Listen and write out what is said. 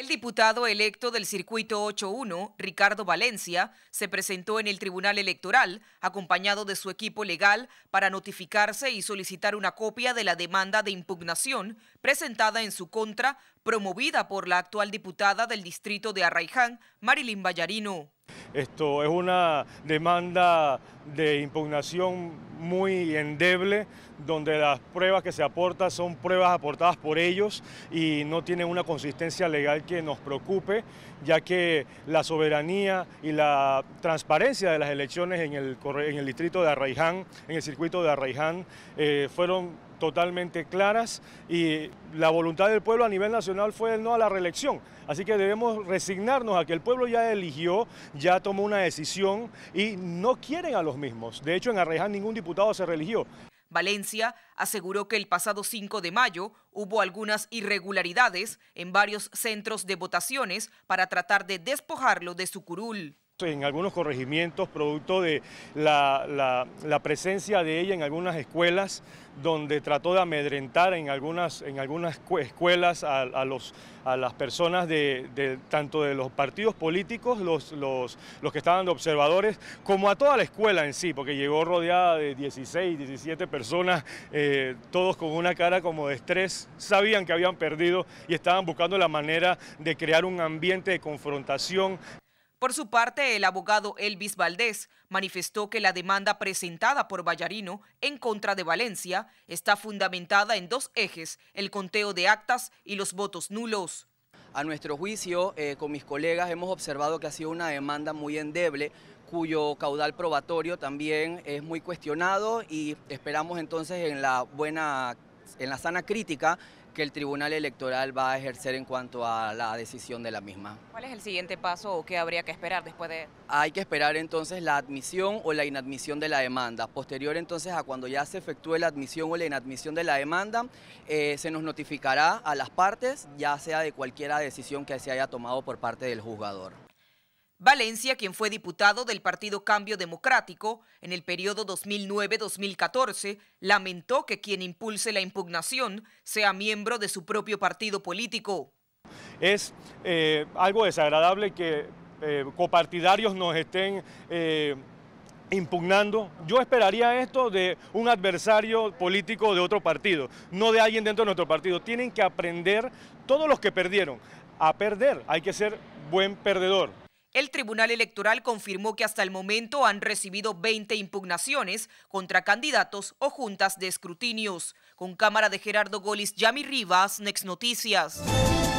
El diputado electo del circuito 81, Ricardo Valencia, se presentó en el Tribunal Electoral acompañado de su equipo legal para notificarse y solicitar una copia de la demanda de impugnación presentada en su contra, promovida por la actual diputada del distrito de Arraiján, Marilyn Vallarino. Esto es una demanda de impugnación muy endeble, donde las pruebas que se aportan son pruebas aportadas por ellos y no tienen una consistencia legal que nos preocupe, ya que la soberanía y la transparencia de las elecciones en el, en el distrito de Arraiján, en el circuito de Arraiján, eh, fueron totalmente claras y la voluntad del pueblo a nivel nacional fue el no a la reelección. Así que debemos resignarnos a que el pueblo ya eligió, ya tomó una decisión y no quieren a los mismos. De hecho, en Arreján ningún diputado se religió. Valencia aseguró que el pasado 5 de mayo hubo algunas irregularidades en varios centros de votaciones para tratar de despojarlo de su curul en algunos corregimientos, producto de la, presencia de ella en algunas escuelas, donde trató de amedrentar en algunas, en algunas escuelas a, los, a las personas de, tanto de los partidos políticos, los, los, los, que estaban de observadores, como a toda la escuela en sí, porque llegó rodeada de 16, 17 personas, eh, todos con una cara como de estrés, sabían que habían perdido y estaban buscando la manera de crear un ambiente de confrontación, por su parte, el abogado Elvis Valdés manifestó que la demanda presentada por Vallarino en contra de Valencia está fundamentada en dos ejes, el conteo de actas y los votos nulos. A nuestro juicio, eh, con mis colegas hemos observado que ha sido una demanda muy endeble, cuyo caudal probatorio también es muy cuestionado y esperamos entonces en la buena en la sana crítica que el Tribunal Electoral va a ejercer en cuanto a la decisión de la misma. ¿Cuál es el siguiente paso o qué habría que esperar después de...? Hay que esperar entonces la admisión o la inadmisión de la demanda. Posterior entonces a cuando ya se efectúe la admisión o la inadmisión de la demanda, eh, se nos notificará a las partes, ya sea de cualquiera decisión que se haya tomado por parte del juzgador. Valencia, quien fue diputado del Partido Cambio Democrático en el periodo 2009-2014, lamentó que quien impulse la impugnación sea miembro de su propio partido político. Es eh, algo desagradable que eh, copartidarios nos estén... Eh, impugnando. Yo esperaría esto de un adversario político de otro partido, no de alguien dentro de nuestro partido. Tienen que aprender todos los que perdieron a perder. Hay que ser buen perdedor. El Tribunal Electoral confirmó que hasta el momento han recibido 20 impugnaciones contra candidatos o juntas de escrutinios. Con cámara de Gerardo Golis, Yami Rivas, Next Noticias.